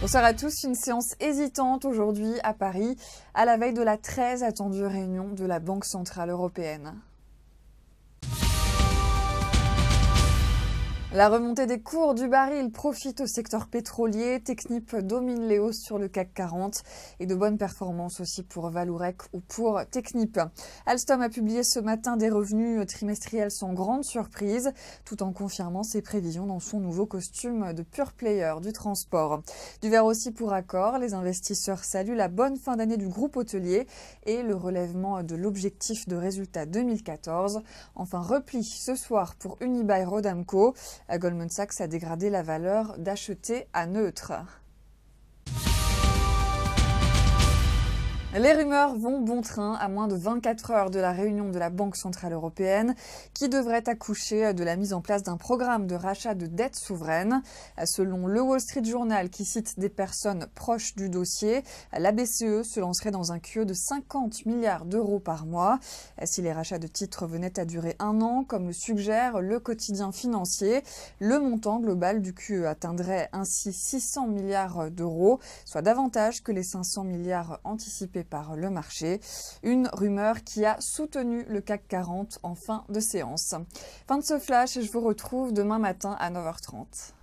Bonsoir à tous, une séance hésitante aujourd'hui à Paris, à la veille de la très attendue réunion de la Banque Centrale Européenne. La remontée des cours du baril profite au secteur pétrolier. Technip domine les hausses sur le CAC 40 et de bonnes performances aussi pour Valourec ou pour Technip. Alstom a publié ce matin des revenus trimestriels sans grande surprise, tout en confirmant ses prévisions dans son nouveau costume de pure player du transport. Du verre aussi pour Accor, les investisseurs saluent la bonne fin d'année du groupe hôtelier et le relèvement de l'objectif de résultat 2014. Enfin, repli ce soir pour Unibail Rodamco. Goldman Sachs a dégradé la valeur d'acheter à neutre. Les rumeurs vont bon train à moins de 24 heures de la réunion de la Banque Centrale Européenne qui devrait accoucher de la mise en place d'un programme de rachat de dettes souveraines. Selon le Wall Street Journal qui cite des personnes proches du dossier, la BCE se lancerait dans un QE de 50 milliards d'euros par mois. Si les rachats de titres venaient à durer un an, comme le suggère le quotidien financier, le montant global du QE atteindrait ainsi 600 milliards d'euros, soit davantage que les 500 milliards anticipés par le marché. Une rumeur qui a soutenu le CAC 40 en fin de séance. Fin de ce flash, je vous retrouve demain matin à 9h30.